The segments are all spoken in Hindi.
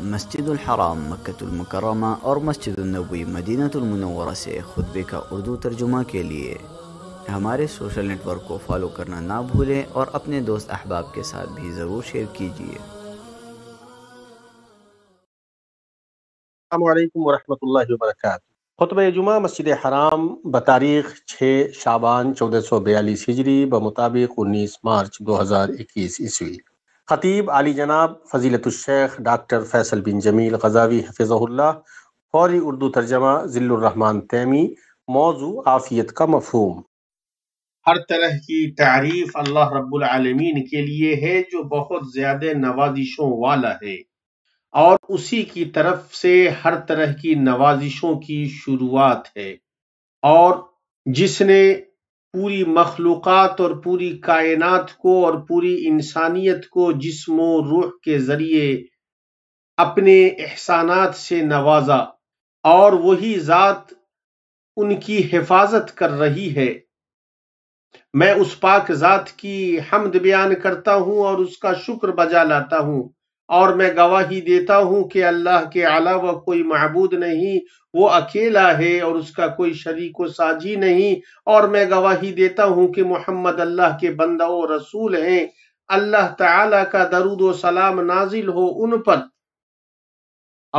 مسجد الحرام मक्का المकरमा और मस्जिद नबी मदीना मनवरा से खुतबे का उर्दू तर्जुमा के लिए हमारे सोशल नेटवर्क को फॉलो करना ना भूलें और अपने दोस्त अहबाब के साथ भी ज़रूर शेयर कीजिए वरहमल वर्क खुतब जुमा मस्जिद हराम बतारीख छः शाबान चौदह सौ बयालीस हिजरी बमुताबिक उन्नीस मार्च दो हज़ार इक्कीस ईस्वी खतीब आली जनाब फजीलतुलशेख doctor Faisal bin Jameel Ghazawi हफिज़ल्ला फौरी उर्दू तर्जमा ज़िल्लरहमान तैमी मौजू आफियत का मफहूम हर तरह की तारीफ अल्लाह रब्लमीन के लिए है जो बहुत ज़्यादा नवाजिशों वाला है और उसी की तरफ से हर तरह की नवाजिशों की शुरुआत है और जिसने पूरी मखलूक़ात और पूरी कायनात को और पूरी इंसानियत को जिसम रूह के ज़रिए अपने एहसानात से नवाजा और वही ज़ात उनकी हिफाजत कर रही है मैं उस पाक ज़ात की हमद बयान करता हूँ और उसका शुक्र बजा लाता हूँ और मैं गवाही देता हूँ कि अल्लाह के अलावा कोई महबूद नहीं वो अकेला है और उसका कोई शरीक व साजी नहीं और मैं गवाही देता हूँ कि मोहम्मद अल्लाह के बंदा और रसूल हैं अल्लाह ताला का दरुद व सलाम नाजिल हो उन पर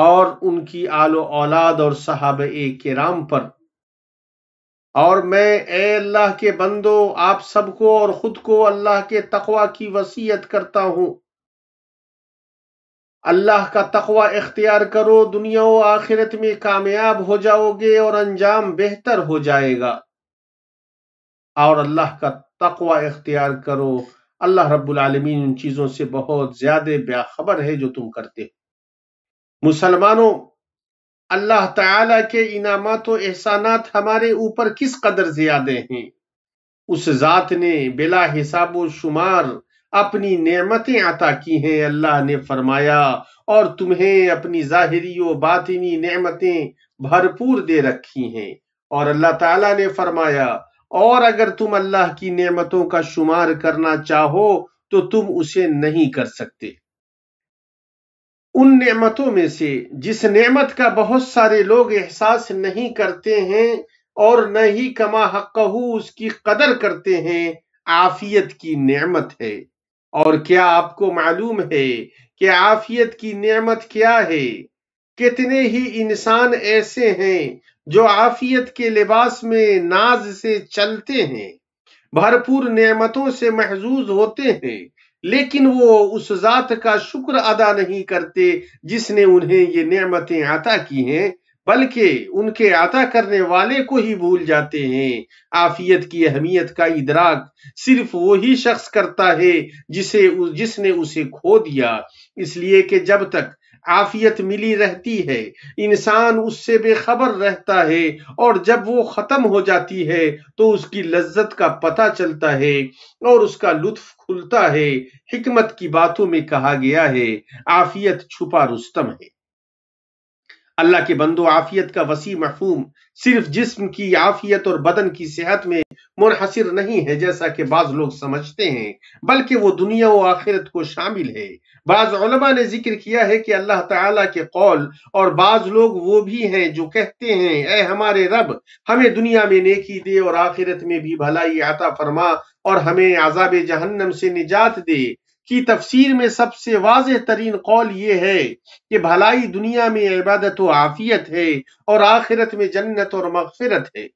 और उनकी आलो औलाद और साहब ए राम पर और मैं ए अल्लाह के बंदो आप सबको और खुद को अल्लाह के तकवा की वसीयत करता हूँ अल्लाह का तकवा इख्तियार करो दुनिया व आखिरत में कामयाब हो जाओगे और अंजाम बेहतर हो जाएगा और अल्लाह का तकवा इख्तियार करो अल्लाह रब्बुल आलमीन उन चीज़ों से बहुत ज़्यादा बेखबर है जो तुम करते हो मुसलमानों अल्लाह ताला के इनामत और एहसानात हमारे ऊपर किस कदर ज़्यादा हैं उस ज़ात ने बिला हिसाब शुमार अपनी नेमतें अता की हैं अल्लाह ने फरमाया और तुम्हें अपनी जाहिरी व बातिनी नेमतें भरपूर दे रखी हैं और अल्लाह ताला ने फरमाया और अगर तुम अल्लाह की नेमतों का शुमार करना चाहो तो तुम उसे नहीं कर सकते उन नेमतों में से जिस नेमत का बहुत सारे लोग एहसास नहीं करते हैं और न ही कमा हकहू उसकी कदर करते हैं आफियत की नेमत है और क्या आपको मालूम है कि आफियत की नेमत क्या है कितने ही इंसान ऐसे हैं जो आफियत के लिबास में नाज से चलते हैं भरपूर नेमतों से महजूज होते हैं लेकिन वो उस जात का शुक्र अदा नहीं करते जिसने उन्हें ये नेमतें अता की हैं बल्कि उनके आता करने वाले को ही भूल जाते हैं आफियत की अहमियत का इदराक सिर्फ वही शख्स करता है जिसे जिसने उसे खो दिया इसलिए कि जब तक आफियत मिली रहती है इंसान उससे बेखबर रहता है और जब वो ख़त्म हो जाती है तो उसकी लज्जत का पता चलता है और उसका लुत्फ खुलता है हिकमत की बातों में कहा गया है आफियत छुपा रुस्तम है अल्लाह के बंदो आफियत का वसी मफहूम सिर्फ जिस्म की आफियत और बदन की सेहत में मुनहसर नहीं है जैसा कि बाज लोग समझते हैं बल्कि वो दुनिया व आखिरत को शामिल है बाजा ने जिक्र किया है कि अल्लाह तला के कौल और बाज लोग वो भी हैं जो कहते हैं ए हमारे रब हमें दुनिया में नेकी दे और आखिरत में भी भलाई आता फरमा और हमें आजाब जहन्नम से निजात दे की तफसीर में सबसे वाज तरीन कौल ये है कि भलाई दुनिया में इबादत व आफियत है और आखिरत में जन्नत और मगफिरत है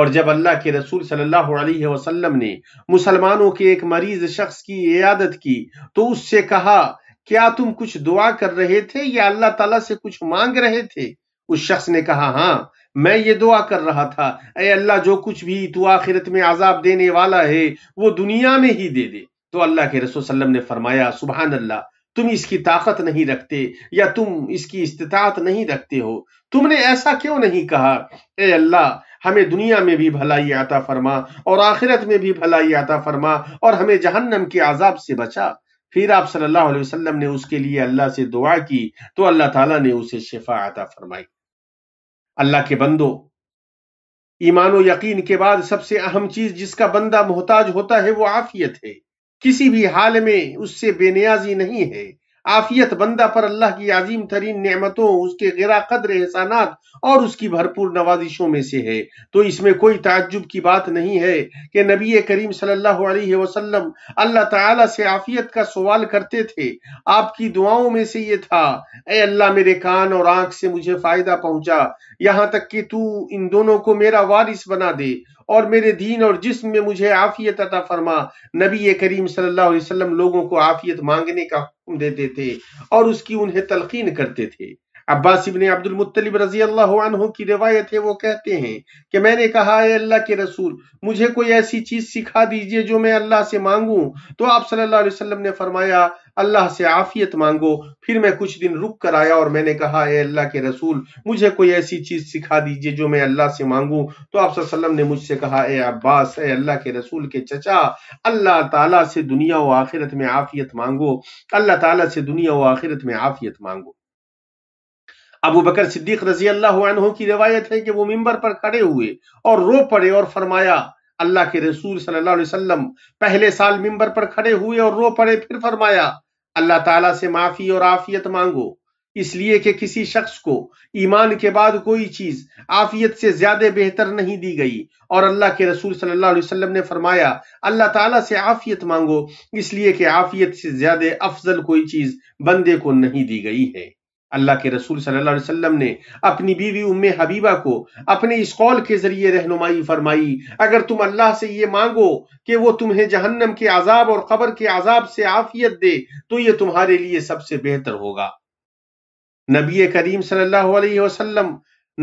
और जब अल्लाह के रसूल सल्लल्लाहु अलैहि वसल्लम ने मुसलमानों के एक मरीज शख्स की इयादत की तो उससे कहा क्या तुम कुछ दुआ कर रहे थे या अल्लाह ताला से कुछ मांग रहे थे उस शख्स ने कहा हाँ मैं ये दुआ कर रहा था अरे अल्लाह जो कुछ भी तू आखिरत में आजाब देने वाला है वो दुनिया में ही दे दे तो अल्लाह के रसोसम ने फरमाया सुबहान अल्लाह तुम इसकी ताकत नहीं रखते या तुम इसकी इस्तात नहीं रखते हो तुमने ऐसा क्यों नहीं कहा ए अल्लाह हमें दुनिया में भी भलाई आता फरमा और आखिरत में भी भलाई आता फरमा और हमें जहन्नम के आजाब से बचा फिर आप सल्लल्लाहु अलैहि वसल्लम ने उसके लिए अल्लाह से दुआ की तो अल्लाह ताला ने उसे शिफा आता फरमाई अल्लाह के बंदो ईमान यकीन के बाद सबसे अहम चीज जिसका बंदा मोहताज होता है वो आफियत है किसी भी हाल में उससे बेनियाजी नहीं है आफियत बंदा पर अल्लाह की अजीम तरीन नेमतों उसके गिरा कदर एहसानात और उसकी भरपूर नवाजिशों में से है तो इसमें कोई ताज्जुब की बात नहीं है कि नबी करीम सल्लल्लाहु अलैहि वसल्लम अल्लाह ताला से आफियत का सवाल करते थे आपकी दुआओं में से ये था ए अल्लाह मेरे कान और आंख से मुझे फायदा पहुंचा यहाँ तक कि तू इन दोनों को मेरा वारिस बना दे और मेरे दीन और जिस्म में मुझे आफियत अता फरमा नबी करीम सल्लल्लाहु अलैहि वसल्लम लोगों को आफियत मांगने का हुक्म देते थे और उसकी उन्हें तलकीन करते थे अब्बास इबन अब्दुल मुत्तलिब रजी अल्लाह की रिवायत है वो कहते हैं कि मैंने कहा है अल्लाह के रसूल मुझे कोई ऐसी चीज सिखा दीजिए जो मैं अल्लाह से मांगू तो आप सल्लल्लाहु अलैहि वसल्लम ने फरमाया अल्लाह से आफियत मांगो फिर मैं कुछ दिन रुक कर आया और मैंने कहा है अल्लाह के रसूल मुझे कोई ऐसी चीज सिखा दीजिए जो मैं अल्लाह से मांगू तो आप वसल्लम ने मुझसे कहा ए अब्बास ए अल्लाह के रसूल के चचा अल्लाह ताला से दुनिया व आखिरत में आफियत मांगो अल्लाह ताला से दुनिया व आखिरत में आफियत मांगो अबू बकर सिद्दीक रजी अल्लाह की रिवायत है कि वो मिंबर पर खड़े हुए और रो पड़े और फरमाया अल्लाह के रसूल सल्लल्लाहु अलैहि वसल्लम पहले साल मिंबर पर खड़े हुए और रो पड़े फिर फरमाया अल्लाह ताला से माफी और आफियत मांगो इसलिए कि किसी शख्स को ईमान के बाद कोई चीज आफियत से ज्यादा बेहतर नहीं दी गई और अल्लाह के रसूल सल्लल्लाहु अलैहि वसल्लम ने फरमाया अल्लाह ताला से आफियत मांगो इसलिए कि आफियत से ज्यादा अफजल कोई चीज बंदे को नहीं दी गई है अल्लाह के रसूल सल्लल्लाहु अलैहि वसल्लम ने अपनी बीवी उम्म हबीबा को अपने इस कौल के जरिए रहनुमाई फरमाई अगर तुम अल्लाह से ये मांगो कि वो तुम्हें जहन्नम के आजाब और कबर के आजाब से आफियत दे तो ये तुम्हारे लिए सबसे बेहतर होगा नबी करीम सल्लल्लाहु अलैहि वसल्लम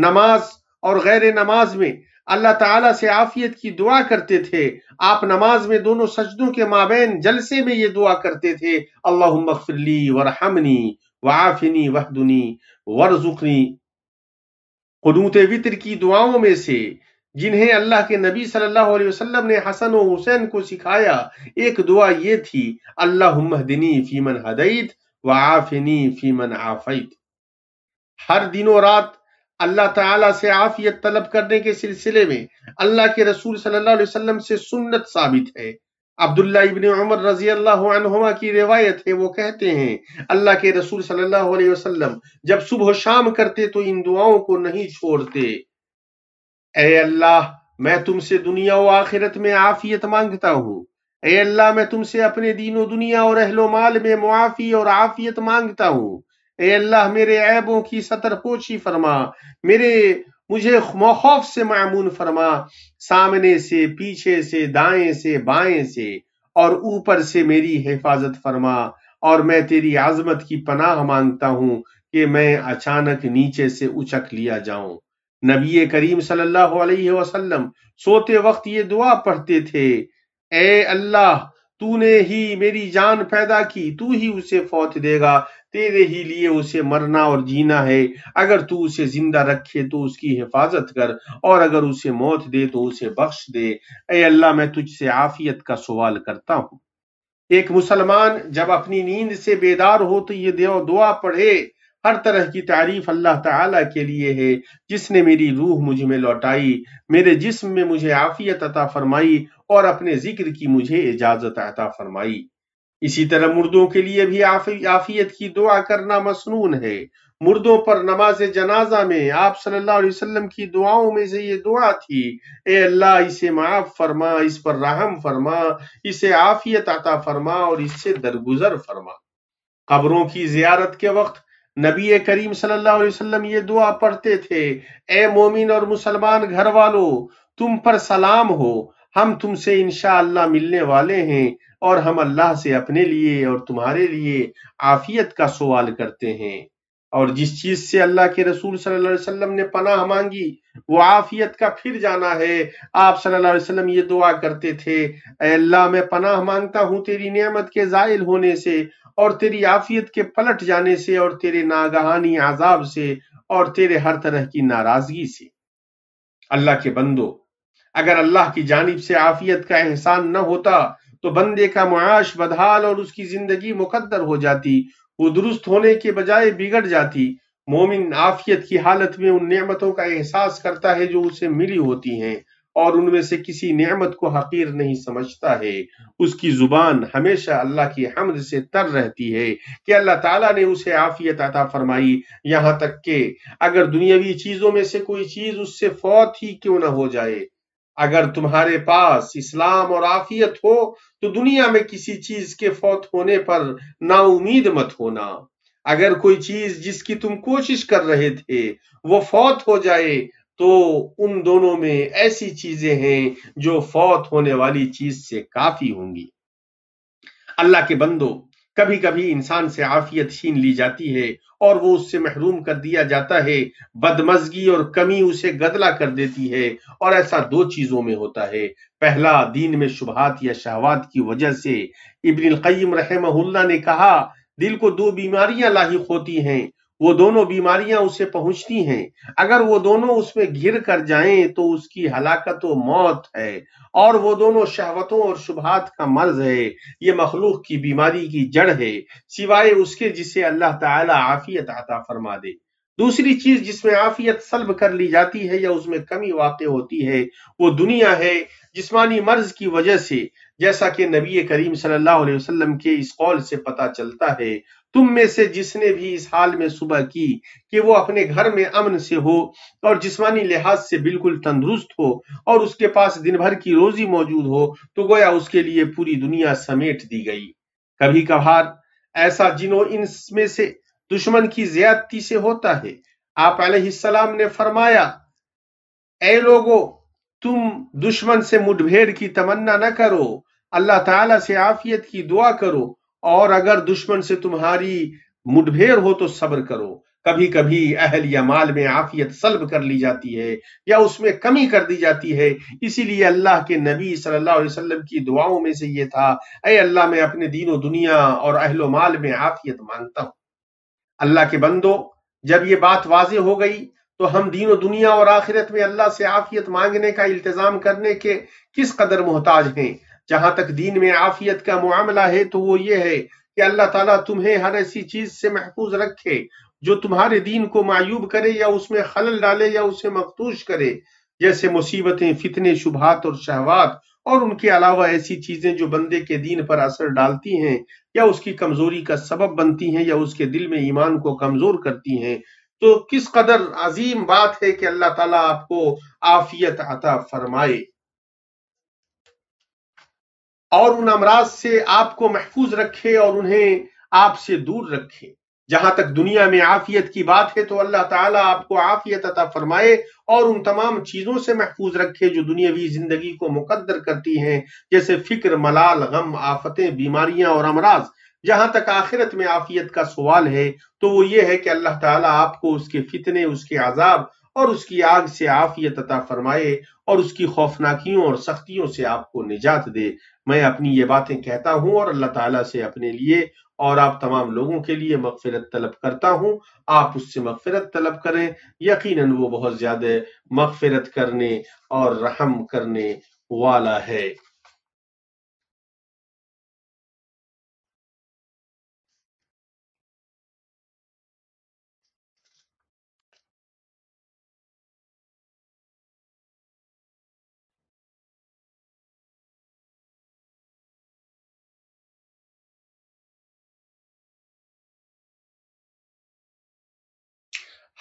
नमाज और गैर नमाज में अल्लाह ताला से आफियत की दुआ करते थे आप नमाज में दोनों सजदों के माबेन जलसे में ये दुआ करते थे अल्लाह मफरली वरहमनी वाफिनी वह दुनी वरजुखनी कनूत वितर की दुआओं में से जिन्हें अल्लाह के नबी सल्लल्लाहु अलैहि वसल्लम ने हसन और हुसैन को सिखाया एक दुआ ये थी अल्लाह फीमन हदैत व आफिनी फीमन आफैत हर दिनों रात अल्लाह ताला से आफियत तलब करने के सिलसिले में अल्लाह के रसूल सल्लल्लाहु अलैहि वसल्लम से सुन्नत साबित है अब्दुल्ला इबन उमर रजी अल्लाह की रिवायत है वो कहते हैं अल्लाह के रसूल सल्लल्लाहु अलैहि वसल्लम जब सुबह शाम करते तो इन दुआओं को नहीं छोड़ते ए अल्लाह मैं तुमसे दुनिया व आखिरत में आफियत मांगता हूँ ए अल्लाह मैं तुमसे अपने दीनों दुनिया और अहलो माल में मुआफ़ी और आफियत मांगता हूँ ए अल्लाह मेरे ऐबों की सतर पोशी फरमा मेरे मुझे खौफ से मामून फरमा सामने से पीछे से दाएं से बाएं से और ऊपर से मेरी हिफाजत फरमा और मैं तेरी आजमत की पनाह मांगता हूँ कि मैं अचानक नीचे से उचक लिया जाऊं नबी करीम सल्लल्लाहु अलैहि वसल्लम सोते वक्त ये दुआ पढ़ते थे ए अल्लाह तूने ही मेरी जान पैदा की तू ही उसे फौत देगा तेरे ही लिए उसे मरना और जीना है अगर तू उसे जिंदा रखे तो उसकी हिफाजत कर और अगर उसे मौत दे तो उसे बख्श दे ए अल्लाह मैं तुझसे आफियत का सवाल करता हूँ एक मुसलमान जब अपनी नींद से बेदार हो तो ये देव दुआ पढ़े हर तरह की तारीफ अल्लाह ताला के लिए है जिसने मेरी रूह मुझ में लौटाई मेरे जिस्म में मुझे आफियत अता फरमाई और अपने जिक्र की मुझे इजाजत अता फरमाई इसी तरह मुर्दों के लिए भी आफियत की दुआ करना मसनून है मुर्दों पर नमाज जनाजा में आप सल्लल्लाहु अलैहि वसल्लम की दुआओं में से ये दुआ थी ए अल्लाह इसे माफ फरमा इस पर रहम फरमा इसे आफियत अता फरमा और इससे दरगुजर फरमा कब्रों की जियारत के वक्त नबी करीम सल्लल्लाहु अलैहि वसल्लम ये दुआ पढ़ते थे ए मोमिन और मुसलमान घर वालों तुम पर सलाम हो हम तुमसे इनशा मिलने वाले हैं और हम अल्लाह से अपने लिए और तुम्हारे लिए आफियत का सवाल करते हैं और जिस चीज से अल्लाह के रसूल सल्लल्लाहु अलैहि वसल्लम ने पनाह मांगी वो आफियत का फिर जाना है आप सल्लल्लाहु अलैहि वसल्लम ये दुआ करते थे अल्लाह मैं पनाह मांगता हूँ तेरी नियमत के जायल होने से और तेरी आफियत के पलट जाने से और तेरे नागहानी आजाब से और तेरे हर तरह की नाराजगी से अल्लाह के बंदो अगर अल्लाह की जानिब से आफियत का एहसान न होता तो बंदे का मुआश बदहाल और उसकी जिंदगी मुकद्दर हो जाती वो दुरुस्त होने के बजाय बिगड़ जाती मोमिन आफियत की हालत में उन नेमतों का एहसास करता है जो उसे मिली होती हैं और उनमें से किसी नेमत को हकीर नहीं समझता है उसकी जुबान हमेशा अल्लाह की हमद से तर रहती है कि अल्लाह ताला ने उसे आफियत अता फरमाई यहाँ तक के अगर दुनियावी चीजों में से कोई चीज उससे फौत ही क्यों ना हो जाए अगर तुम्हारे पास इस्लाम और आफियत हो तो दुनिया में किसी चीज के फौत होने पर नाउमीद मत होना अगर कोई चीज जिसकी तुम कोशिश कर रहे थे वो फौत हो जाए तो उन दोनों में ऐसी चीजें हैं जो फौत होने वाली चीज से काफी होंगी अल्लाह के बंदो कभी कभी इंसान से आफियत छीन ली जाती है और वो उससे महरूम कर दिया जाता है बदमजगी और कमी उसे गदला कर देती है और ऐसा दो चीजों में होता है पहला दीन में शुभात या शहवात की वजह से इब्न कईम रहमहुल्ला ने कहा दिल को दो बीमारियां लाही होती हैं वो दोनों बीमारियां उसे पहुंचती हैं अगर वो दोनों उसमें घिर कर जाएं तो उसकी हलाकत व मौत है और वो दोनों शहवतों और शुभात का मर्ज है ये मखलूक की बीमारी की जड़ है सिवाय उसके जिसे अल्लाह ताला आफियत आता फरमा दे दूसरी चीज जिसमें आफियत सलब कर ली जाती है या उसमें कमी वाक़ होती है वो दुनिया है जिसमानी मर्ज की वजह से जैसा कि नबी करीम सल्लल्लाहु अलैहि वसल्लम के इस कौल से पता चलता है तुम में से जिसने भी इस हाल में सुबह की कि वो अपने घर में अमन से हो और जिस्मानी लिहाज से बिल्कुल तंदुरुस्त हो और उसके पास दिन भर की रोजी मौजूद हो तो गोया उसके लिए पूरी दुनिया समेट दी गई कभी कभार ऐसा जिनो इनमें से दुश्मन की ज्यादती से होता है आप सलाम ने फरमाया ए लोगो तुम दुश्मन से मुठभेड़ की तमन्ना न करो अल्लाह ताला से आफियत की दुआ करो और अगर दुश्मन से तुम्हारी मुठभेड़ हो तो सब्र करो कभी कभी अहल या माल में आफियत सलब कर ली जाती है या उसमें कमी कर दी जाती है इसीलिए अल्लाह के नबी सल्लल्लाहु अलैहि वसल्लम की दुआओं में से ये था अय अल्लाह मैं अपने दीनों दुनिया और अहलो माल में आफियत मांगता हूँ अल्लाह के बंदो जब ये बात वाज हो गई तो हम दीनों दुनिया और आखिरत में अल्लाह से आफियत मांगने का इल्तजाम करने के किस कदर मोहताज हैं जहां तक दीन में आफियत का मामला है तो वो ये है कि अल्लाह ताला तुम्हें हर ऐसी चीज से महफूज रखे जो तुम्हारे दीन को मायूब करे या उसमें खलल डाले या उसे मखतूश करे जैसे मुसीबतें फितने शुभात और शहवात और उनके अलावा ऐसी चीजें जो बंदे के दीन पर असर डालती हैं या उसकी कमजोरी का सबब बनती हैं या उसके दिल में ईमान को कमजोर करती हैं तो किस कदर अजीम बात है कि अल्लाह ताला आपको आफियत अता फरमाए और उन अमराज से आपको महफूज रखे और उन्हें आपसे दूर रखे जहां तक दुनिया में आफियत की बात है तो अल्लाह ताला आपको आफियत अता फरमाए और उन तमाम चीजों से महफूज रखे जो दुनियावी जिंदगी को मुकद्दर करती हैं जैसे फिक्र मलाल गम आफतें बीमारियां और अमराज जहां तक आखिरत में आफियत का सवाल है तो वो ये है कि अल्लाह ताला आपको उसके फितने उसके आजाब और उसकी आग से आफियत अता फरमाए और उसकी खौफनाकियों और सख्तियों से आपको निजात दे मैं अपनी ये बातें कहता हूँ और अल्लाह ताला से अपने लिए और आप तमाम लोगों के लिए मगफिरत तलब करता हूँ आप उससे मगफिरत तलब करें यकीनन वो बहुत ज़्यादा मगफिरत करने और रहम करने वाला है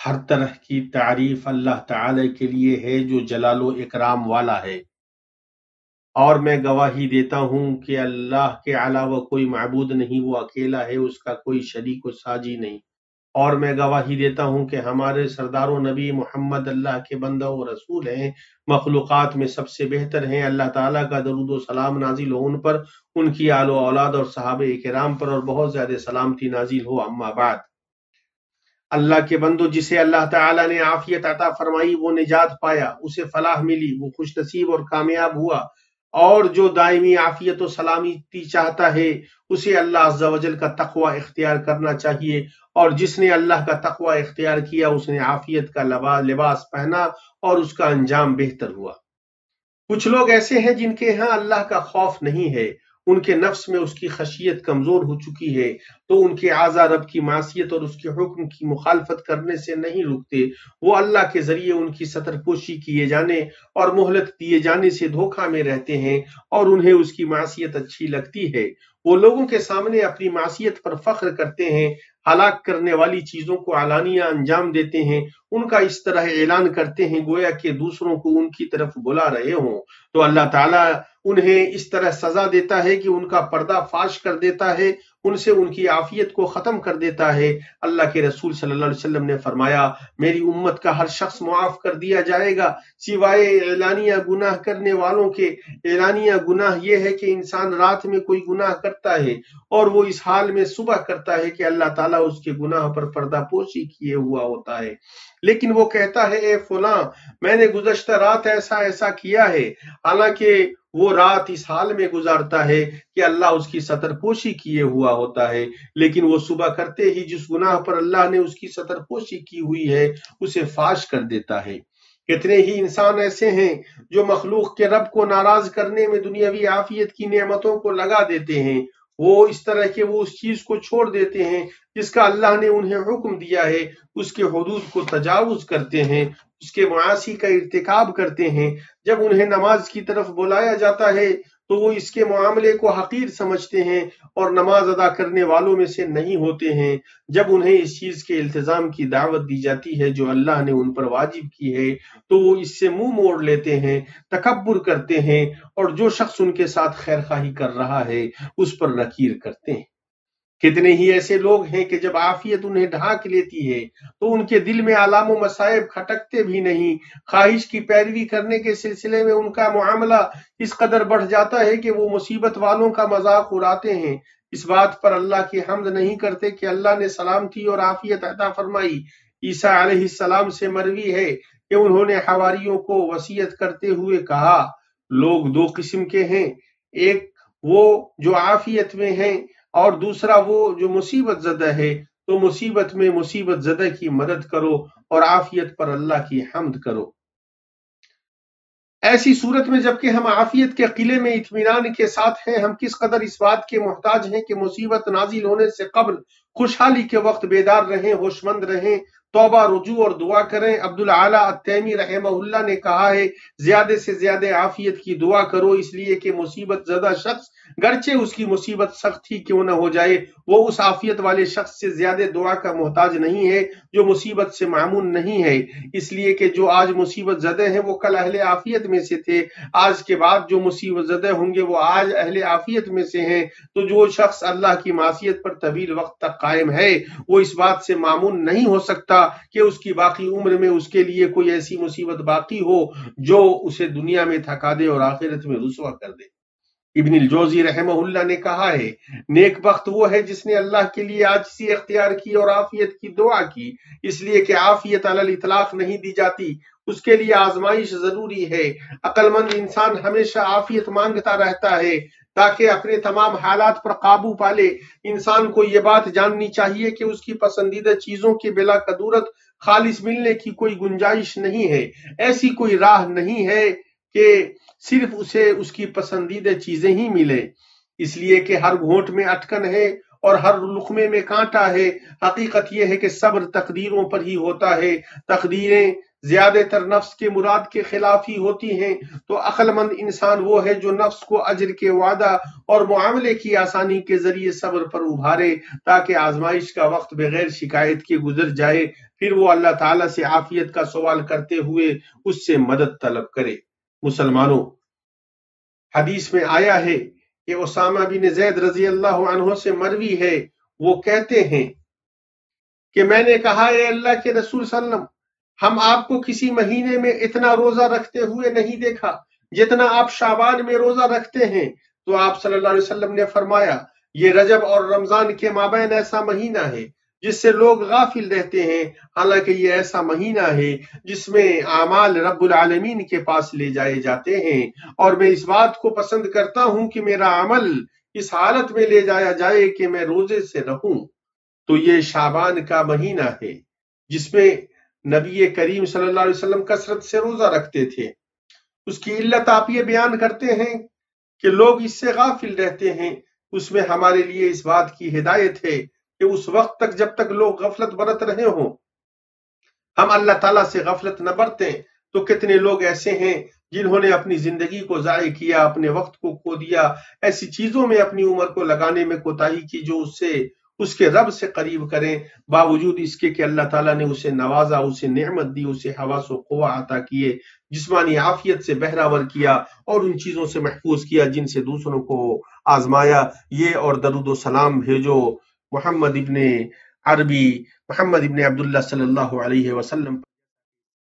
हर तरह की तारीफ अल्लाह ताला के लिए है जो जलालो इकराम वाला है और मैं गवाही देता हूँ कि अल्लाह के अलावा कोई मबूद नहीं वो अकेला है उसका कोई शरीक व साजी नहीं और मैं गवाही देता हूँ कि हमारे सरदार नबी मोहम्मद अल्लाह के बंदा व रसूल हैं मखलूक़ात में सबसे बेहतर हैं अल्लाह ताला का दरुद सलाम नाजिल हो उन पर उनकी आलो औलाद और साहब कराम पर और बहुत ज़्यादा सलामती नाजिल हो अम्माबाद अल्लाह के बंदो जिसे अल्लाह ताला ने आफियत अता फरमाई वो निजात पाया उसे फलाह मिली वो खुश नसीब और कामयाब हुआ और जो दायमी आफियत और सलामती चाहता है उसे अल्लाह अज्जावजल का तकवा इख्तियार करना चाहिए और जिसने अल्लाह का तकवा इख्तियार किया उसने आफियत का लबा लिबास पहना और उसका अंजाम बेहतर हुआ कुछ लोग ऐसे हैं जिनके यहाँ अल्लाह का खौफ नहीं है उनके नफ्स में उसकी खशियत कमज़ोर हो चुकी है तो उनके आज़ा रब की मासीत और उसके हुक्म की मुखालफत करने से नहीं रुकते वो अल्लाह के ज़रिए उनकी सतरपोशी किए जाने और मोहलत दिए जाने से धोखा में रहते हैं और उन्हें उसकी मासीत अच्छी लगती है वो लोगों के सामने अपनी मासीत पर फख्र करते हैं हलाक करने वाली चीजों को अलानिया अंजाम देते हैं उनका इस तरह ऐलान करते हैं गोया के दूसरों को उनकी तरफ बुला रहे हों तो अल्लाह ताला उन्हें इस तरह सजा देता है कि उनका पर्दा फाश कर देता है उनसे उनकी आफियत को ख़त्म कर देता है अल्लाह के रसूल सल्लल्लाहु अलैहि वसल्लम ने फरमाया मेरी उम्मत का हर शख्स मुआफ़ कर दिया जाएगा सिवाय ऐलानिया गुनाह करने वालों के ऐलानिया गुनाह यह है कि इंसान रात में कोई गुनाह करता है और वो इस हाल में सुबह करता है कि अल्लाह ताला वाला उसके गुनाह पर पर्दापोशी किए हुआ होता है लेकिन वो कहता है ए फुला मैंने गुजशत रात ऐसा ऐसा किया है हालांकि वो रात इस हाल में गुजारता है कि अल्लाह उसकी सतरपोशी किए हुआ होता है लेकिन वो सुबह करते ही जिस गुनाह पर अल्लाह ने उसकी सतरपोशी की हुई है उसे फाश कर देता है कितने ही इंसान ऐसे हैं जो मखलूक के रब को नाराज करने में दुनियावी आफियत की नियमतों को लगा देते हैं वो इस तरह के वो उस चीज को छोड़ देते हैं जिसका अल्लाह ने उन्हें हुक्म दिया है उसके हदूद को तजावज करते हैं उसके मुआसी का इरतकब करते हैं जब उन्हें नमाज की तरफ बुलाया जाता है तो वो इसके मामले को हकीर समझते हैं और नमाज अदा करने वालों में से नहीं होते हैं जब उन्हें इस चीज के इल्तजाम की दावत दी जाती है जो अल्लाह ने उन पर वाजिब की है तो वो इससे मुंह मोड़ लेते हैं तकबर करते हैं और जो शख्स उनके साथ खैर खाही कर रहा है उस पर नकीर करते हैं कितने ही ऐसे लोग हैं कि जब आफियत उन्हें ढांक लेती है तो उनके दिल में आलाम मसायब खटकते भी नहीं ख्वाहिश की पैरवी करने के सिलसिले में उनका मामला इस कदर बढ़ जाता है कि वो मुसीबत वालों का मजाक उड़ाते हैं इस बात पर अल्लाह की हमद नहीं करते कि अल्लाह ने सलामती और आफियत अदा फरमाई ईसा सलाम से मरवी है कि उन्होंने हवारी को वसीयत करते हुए कहा लोग दो किस्म के हैं एक वो जो आफियत में हैं और दूसरा वो जो मुसीबत जदा है तो मुसीबत में मुसीबत जदा की मदद करो और आफियत पर अल्लाह की हमद करो ऐसी सूरत में जबकि हम आफियत के किले में इतमान के साथ हैं हम किस कदर इस बात के मोहताज हैं कि मुसीबत नाजिल होने से कबल खुशहाली के वक्त बेदार रहें होशमंद रहें तोबा रुजू और दुआ करें अब्दुल आला तैमी रहमल्ला ने कहा है ज्यादा से ज्यादा आफियत की दुआ करो इसलिए कि मुसीबत ज्यादा शख्स गरचे उसकी मुसीबत सख्त ही क्यों ना हो जाए वो उस आफियत वाले शख्स से ज्यादा दुआ का मोहताज नहीं है जो मुसीबत से मामून नहीं है इसलिए कि जो आज मुसीबत जदे है वो कल अहले आफियत में से थे आज के बाद जो मुसीबत जदे होंगे वो आज अहले आफियत में से हैं तो जो शख्स अल्लाह की मासीत पर तवील वक्त तक कायम है वो इस बात से मामून नहीं हो सकता होगा कि उसकी बाकी उम्र में उसके लिए कोई ऐसी मुसीबत बाकी हो जो उसे दुनिया में थका दे और आखिरत में रुसवा कर दे इबन जोजी रहमहुल्ला ने कहा है नेक वक्त वो है जिसने अल्लाह के लिए आज सी अख्तियार की और आफियत की दुआ की इसलिए कि आफियत अल इतलाक नहीं दी जाती उसके लिए आजमाइश जरूरी है अक्लमंद इंसान हमेशा आफियत मांगता रहता है ताकि अपने तमाम हालात पर काबू पाले इंसान को ये बात जाननी चाहिए कि उसकी पसंदीदा चीजों की बिला कदूरत खालिश मिलने की कोई गुंजाइश नहीं है ऐसी कोई राह नहीं है कि सिर्फ उसे उसकी पसंदीदा चीजें ही मिले इसलिए कि हर घोट में अटकन है और हर लुकमे में कांटा है हकीकत यह है कि सब्र तकदीरों पर ही होता है तकदीरें ज्यादातर नफ्स के मुराद के खिलाफ ही होती हैं तो अक्लमंद इंसान वो है जो नफ्स को अजर के वादा और मामले की आसानी के जरिए सब्र पर उभारे ताकि आजमाइश का वक्त बगैर शिकायत के गुजर जाए फिर वो अल्लाह ताला से आफियत का सवाल करते हुए उससे मदद तलब करे मुसलमानों हदीस में आया है कि ओसामा बिन जैद रजी अल्लाह से मरवी है वो कहते हैं कि मैंने कहा अल्लाह के रसूल सल्लम हम आपको किसी महीने में इतना रोजा रखते हुए नहीं देखा जितना आप शाबान में रोजा रखते हैं तो आप सल्लल्लाहु अलैहि वसल्लम ने फरमाया ये रजब और रमजान के माबेन ऐसा महीना है जिससे लोग गाफिल रहते हैं हालांकि ये ऐसा महीना है जिसमें आमाल रब्बुल आलमीन के पास ले जाए जाते हैं और मैं इस बात को पसंद करता हूं कि मेरा अमल इस हालत में ले जाया जाए कि मैं रोजे से रहूं तो ये शाबान का महीना है जिसमें नबी करीम सल्लल्लाहु अलैहि वसल्लम कसरत से रोज़ा रखते थे उसकी इल्लत आप ये बयान करते हैं कि लोग इससे गाफिल रहते हैं उसमें हमारे लिए इस बात की हिदायत है कि उस वक्त तक जब तक लोग गफलत बरत रहे हों हम अल्लाह ताला से गफलत न बरतें तो कितने लोग ऐसे हैं जिन्होंने अपनी जिंदगी को ज़ाय किया अपने वक्त को खो दिया ऐसी चीज़ों में अपनी उम्र को लगाने में कोताही की जो उससे उसके रब से करीब करें बावजूद इसके कि अल्लाह ताला ने उसे नवाजा उसे नेमत दी उसे हवास वा अता किए जिसमानी आफियत से बहरावर किया और उन चीज़ों से महफूज किया जिनसे दूसरों को आजमाया ये और दरुद सलाम भेजो मोहम्मद इबन अरबी मोहम्मद इबन अब्दुल्ला सल्लल्लाहु अलैहि वसल्लम